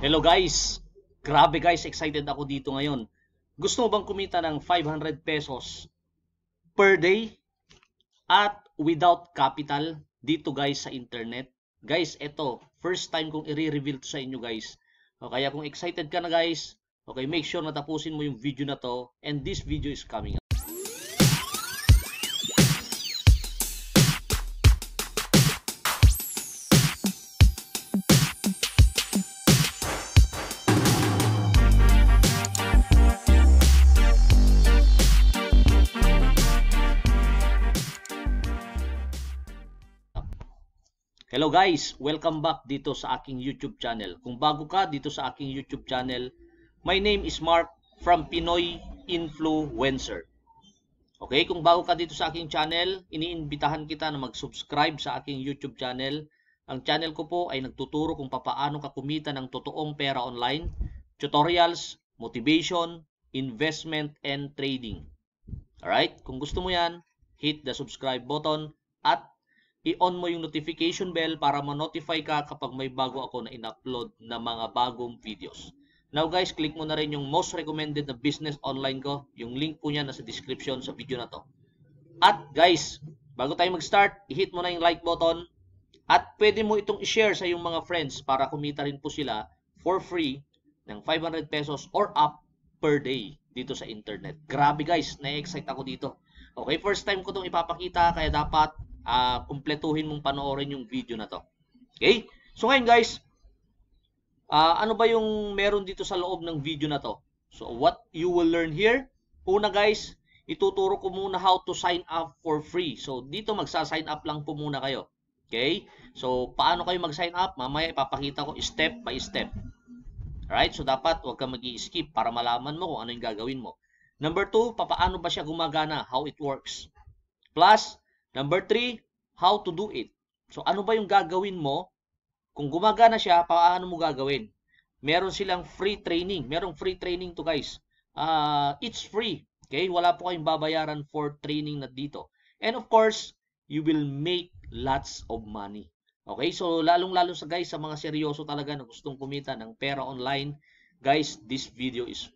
Hello guys! Grabe guys, excited ako dito ngayon. Gusto mo bang kumita ng 500 pesos per day at without capital dito guys sa internet? Guys, eto, first time kong i-reveal sa inyo guys. O kaya kung excited ka na guys, okay, make sure natapusin mo yung video na to and this video is coming Hello guys! Welcome back dito sa aking YouTube channel. Kung bago ka dito sa aking YouTube channel, my name is Mark from Pinoy Influencer. Okay, kung bago ka dito sa aking channel, iniimbitahan kita na mag-subscribe sa aking YouTube channel. Ang channel ko po ay nagtuturo kung papaano ka kumita ng totoong pera online, tutorials, motivation, investment, and trading. Alright, kung gusto mo yan, hit the subscribe button at i-on mo yung notification bell para ma-notify ka kapag may bago ako na in-upload na mga bagong videos. Now guys, click mo na rin yung most recommended na business online ko. Yung link po niya nasa description sa video na to. At guys, bago tayo mag-start, i-hit mo na yung like button. At pwede mo itong i-share sa iyong mga friends para kumita rin po sila for free ng 500 pesos or up per day dito sa internet. Grabe guys, na-excite ako dito. Okay, first time ko itong ipapakita kaya dapat uh, kumpletuhin mong panoorin yung video na to. Okay? So ngayon guys, uh, ano ba yung meron dito sa loob ng video na to? So what you will learn here? Una guys, ituturo ko muna how to sign up for free. So dito magsa-sign up lang po muna kayo. Okay? So paano kayo mag-sign up? Mamaya ipapakita ko step by step. Alright? So dapat huwag kang mag-skip para malaman mo kung ano yung gagawin mo. Number two, paano ba siya gumagana? How it works. Plus, Number three, how to do it. So ano ba yung gagawin mo? Kung gumagana siya, paano mo gagawin? Meron silang free training. Merong free training to guys. Uh, it's free. Okay? Wala po kayong babayaran for training na dito. And of course, you will make lots of money. Okay? So, lalong-lalo sa guys, sa mga seryoso talaga na gustong kumita ng pera online, guys, this video is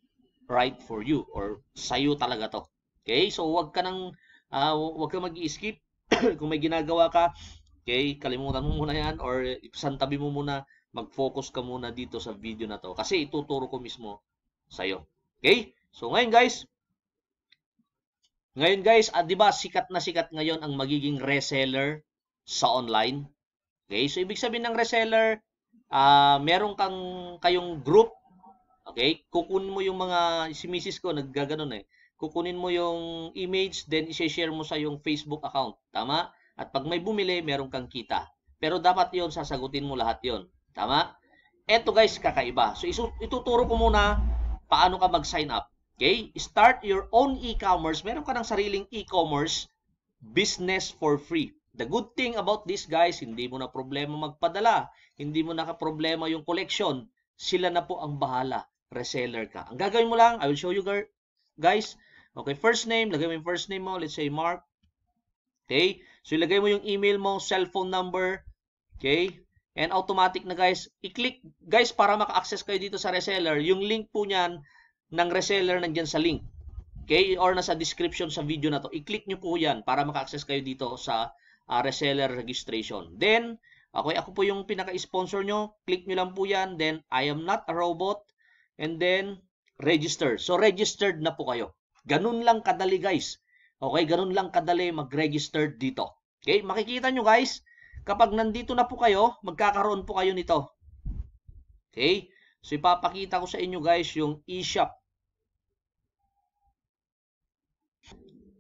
right for you or sa'yo talaga to. Okay? So, wag ka nang, uh, wag ka mag-skip. kung may ginagawa ka, okay, kalimutan mo muna yan or santabi mo muna, mag-focus ka muna dito sa video na to kasi ituturo ko mismo sa'yo. Okay? So ngayon guys, ngayon guys, ah, di ba sikat na sikat ngayon ang magiging reseller sa online? Okay? So ibig sabihin ng reseller, ah, meron kang kayong group Okay? Kukunin mo yung mga si Mrs. ko naggaganon eh kukunin mo yung image, then i share mo sa yung Facebook account. Tama? At pag may bumili, meron kang kita. Pero dapat yon sasagutin mo lahat yon. Tama? Eto guys, kakaiba. So ituturo ko muna paano ka mag-sign up. Okay? Start your own e-commerce. Meron ka ng sariling e-commerce business for free. The good thing about this guys, hindi mo na problema magpadala. Hindi mo na ka problema yung collection. Sila na po ang bahala. Reseller ka. Ang gagawin mo lang, I will show you guys, Okay, first name, lagay mo yung first name mo. Let's say Mark. Okay? So, ilagay mo yung email mo, cellphone number. Okay? And automatic na guys, i-click guys para maka-access kayo dito sa reseller, yung link po niyan ng reseller nandiyan sa link. Okay? Or nasa description sa video na to. I-click niyo po yan para maka-access kayo dito sa uh, reseller registration. Then, okay, ako po yung pinaka-sponsor nyo. Click nyo lang po yan. Then, I am not a robot. And then, register. So, registered na po kayo. Ganun lang kadali guys. Okay, ganun lang kadali mag-register dito. Okay, makikita nyo guys, kapag nandito na po kayo, magkakaroon po kayo nito. Okay, so ipapakita ko sa inyo guys yung e-shop.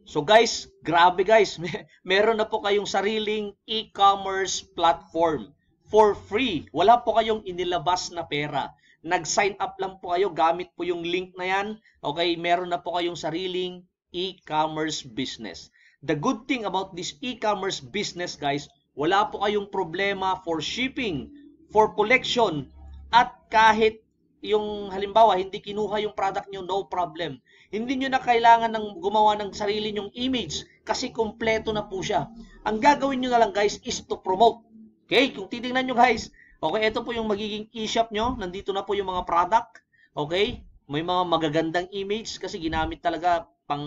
So guys, grabe guys, meron na po kayong sariling e-commerce platform for free. Wala po kayong inilabas na pera nag-sign up lang po kayo gamit po yung link na yan. Okay, meron na po kayong sariling e-commerce business. The good thing about this e-commerce business guys, wala po kayong problema for shipping, for collection, at kahit yung halimbawa hindi kinuha yung product nyo, no problem. Hindi nyo na kailangan ng gumawa ng sarili nyong image kasi kompleto na po siya. Ang gagawin nyo na lang guys is to promote. Okay, kung titingnan nyo guys, Okay, ito po yung magiging e-shop nyo. Nandito na po yung mga product. Okay? May mga magagandang image kasi ginamit talaga pang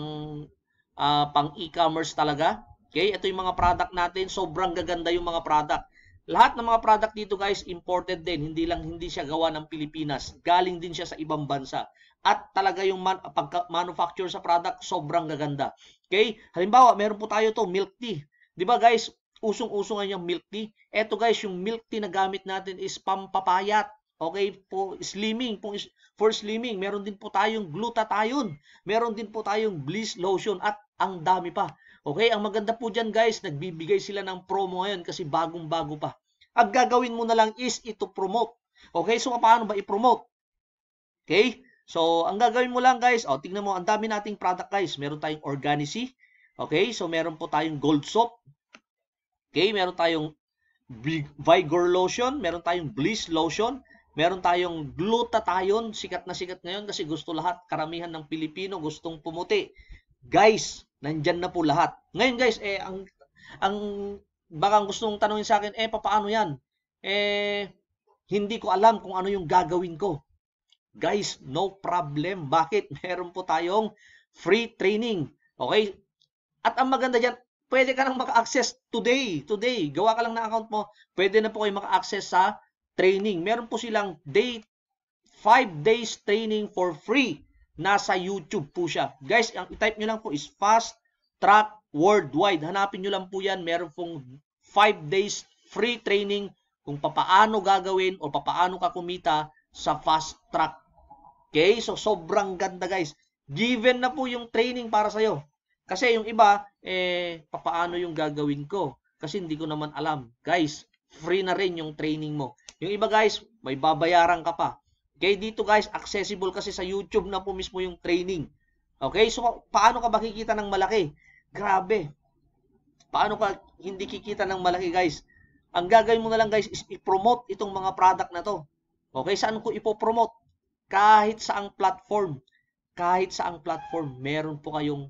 uh, pang e-commerce talaga. Okay? Ito yung mga product natin. Sobrang gaganda yung mga product. Lahat ng mga product dito guys, imported din. Hindi lang hindi siya gawa ng Pilipinas. Galing din siya sa ibang bansa. At talaga yung man, pagka, manufacture sa product, sobrang gaganda. Okay? Halimbawa, meron po tayo to milk tea. 'Di ba guys? usong-uso ngayon yung milk tea. Eto guys, yung milk tea na gamit natin is pampapayat. Okay, po slimming, po, for slimming, meron din po tayong glutathione, meron din po tayong bliss lotion at ang dami pa. Okay, ang maganda po diyan guys, nagbibigay sila ng promo ngayon kasi bagong-bago pa. Ang gagawin mo na lang is ito promote. Okay, so paano ba i-promote? Okay, so ang gagawin mo lang guys, oh, tingnan mo, ang dami nating product guys. Meron tayong Organicy. okay, so meron po tayong gold soap, Okay, meron tayong Vigor Lotion, meron tayong Bliss Lotion, meron tayong Glutathione, sikat na sikat ngayon kasi gusto lahat, karamihan ng Pilipino gustong pumuti. Guys, nandyan na po lahat. Ngayon guys, eh, ang, ang baka gustong tanungin sa akin, eh, paano yan? Eh, hindi ko alam kung ano yung gagawin ko. Guys, no problem. Bakit? Meron po tayong free training. Okay? At ang maganda dyan, pwede ka nang maka-access today. Today, gawa ka lang ng account mo, pwede na po kayo maka-access sa training. Meron po silang day 5 days training for free. Nasa YouTube po siya. Guys, ang i-type nyo lang po is Fast Track Worldwide. Hanapin nyo lang po yan. Meron pong 5 days free training kung papaano gagawin o papaano ka kumita sa Fast Track. Okay? So, sobrang ganda guys. Given na po yung training para sa'yo. Kasi yung iba, eh, papaano yung gagawin ko? Kasi hindi ko naman alam. Guys, free na rin yung training mo. Yung iba guys, may babayaran ka pa. Okay, dito guys, accessible kasi sa YouTube na po mismo yung training. Okay, so paano ka makikita ng malaki? Grabe. Paano ka hindi kikita ng malaki guys? Ang gagawin mo na lang guys is i-promote itong mga product na to. Okay, saan ko ipopromote? Kahit saang platform. Kahit saang platform, meron po kayong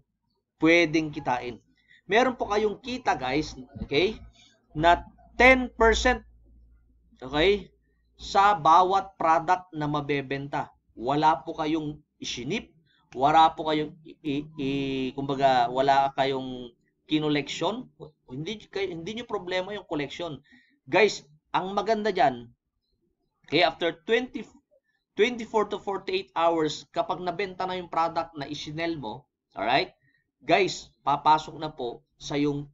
pwedeng kitain. Meron po kayong kita guys, okay? Na 10% okay? Sa bawat product na mabebenta. Wala po kayong isinip, wala po kayong i, i, kumbaga wala kayong kinoleksyon. Hindi kayo, hindi niyo problema yung collection. Guys, ang maganda diyan, okay, after 20 24 to 48 hours kapag nabenta na yung product na isinel mo, all right? guys, papasok na po sa yung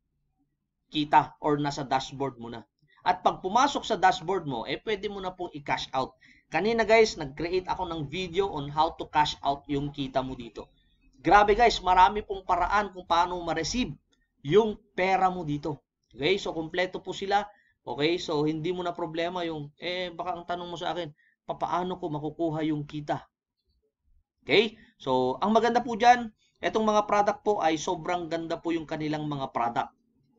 kita or nasa dashboard mo na. At pag pumasok sa dashboard mo, eh pwede mo na pong i-cash out. Kanina guys, nag-create ako ng video on how to cash out yung kita mo dito. Grabe guys, marami pong paraan kung paano ma-receive yung pera mo dito. Okay, so kompleto po sila. Okay, so hindi mo na problema yung, eh baka ang tanong mo sa akin, papaano ko makukuha yung kita? Okay, so ang maganda po dyan, Itong mga product po ay sobrang ganda po yung kanilang mga product.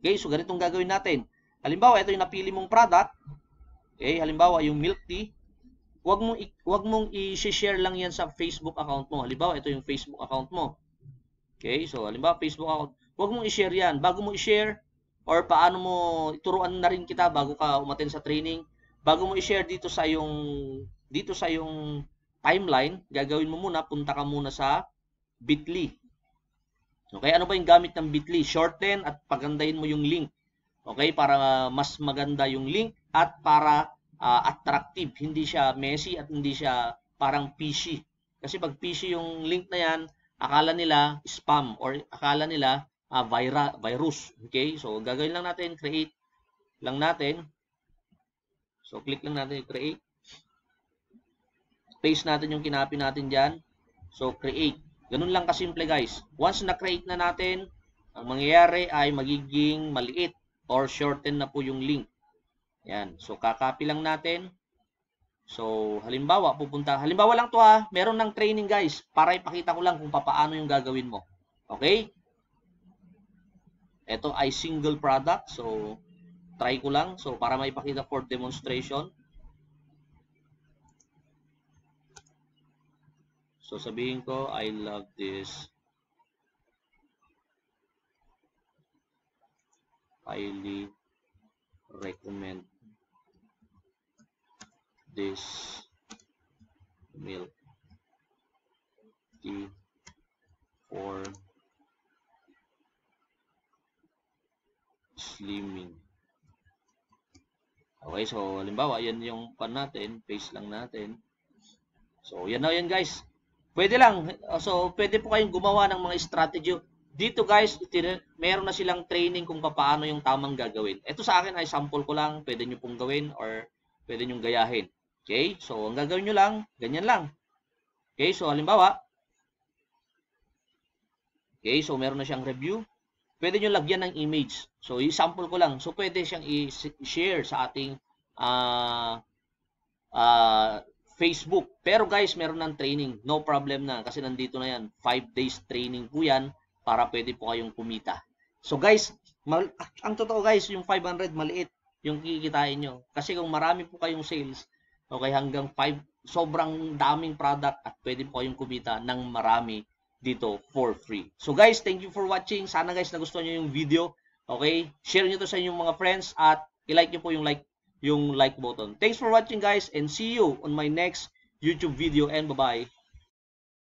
Okay, so ganitong gagawin natin. Halimbawa, ito yung napili mong product. Okay, halimbawa yung milk tea. Huwag mong huwag mong i-share lang 'yan sa Facebook account mo. Halimbawa, ito yung Facebook account mo. Okay, so halimbawa Facebook account. Huwag mong i-share 'yan. Bago mo i-share or paano mo ituruan na rin kita bago ka umaten sa training, bago mo i-share dito sa yung dito sa yung timeline, gagawin mo muna punta ka muna sa Bitly. Okay, ano ba yung gamit ng Bitly? Shorten at pagandahin mo yung link. Okay, para mas maganda yung link at para uh, attractive. Hindi siya messy at hindi siya parang fishy. Kasi pag fishy yung link na yan, akala nila spam or akala nila uh, vira, virus. Okay, so gagawin lang natin, create lang natin. So click lang natin create. Paste natin yung kinapi natin dyan. So create. Ganun lang kasimple guys. Once na-create na natin, ang mangyayari ay magiging maliit or shorten na po yung link. Yan. So, kakopy lang natin. So, halimbawa, pupunta. Halimbawa lang to ha. Meron ng training guys para ipakita ko lang kung paano yung gagawin mo. Okay? Ito ay single product. So, try ko lang. So, para maipakita for demonstration. So, sabihin ko, I love this. Highly recommend this milk tea for slimming. Okay, so halimbawa, yan yung pan natin, face lang natin. So, yan na yan guys. Pwede lang. So, pwede po kayong gumawa ng mga strategy. Dito guys, meron na silang training kung paano yung tamang gagawin. Ito sa akin ay sample ko lang. Pwede nyo pong gawin or pwede nyo gayahin. Okay? So, ang gagawin nyo lang, ganyan lang. Okay? So, halimbawa, okay? So, meron na siyang review. Pwede nyo lagyan ng image. So, i-sample ko lang. So, pwede siyang i-share sa ating uh, uh, Facebook. Pero guys, meron ng training. No problem na kasi nandito na yan. 5 days training po yan para pwede po kayong kumita. So guys, mal ang totoo guys, yung 500 maliit yung kikitain nyo. Kasi kung marami po kayong sales, okay, hanggang 5, sobrang daming product at pwede po kayong kumita ng marami dito for free. So guys, thank you for watching. Sana guys nagustuhan nyo yung video. Okay? Share nyo to sa inyong mga friends at ilike nyo po yung like yung like button. Thanks for watching guys and see you on my next YouTube video and bye-bye.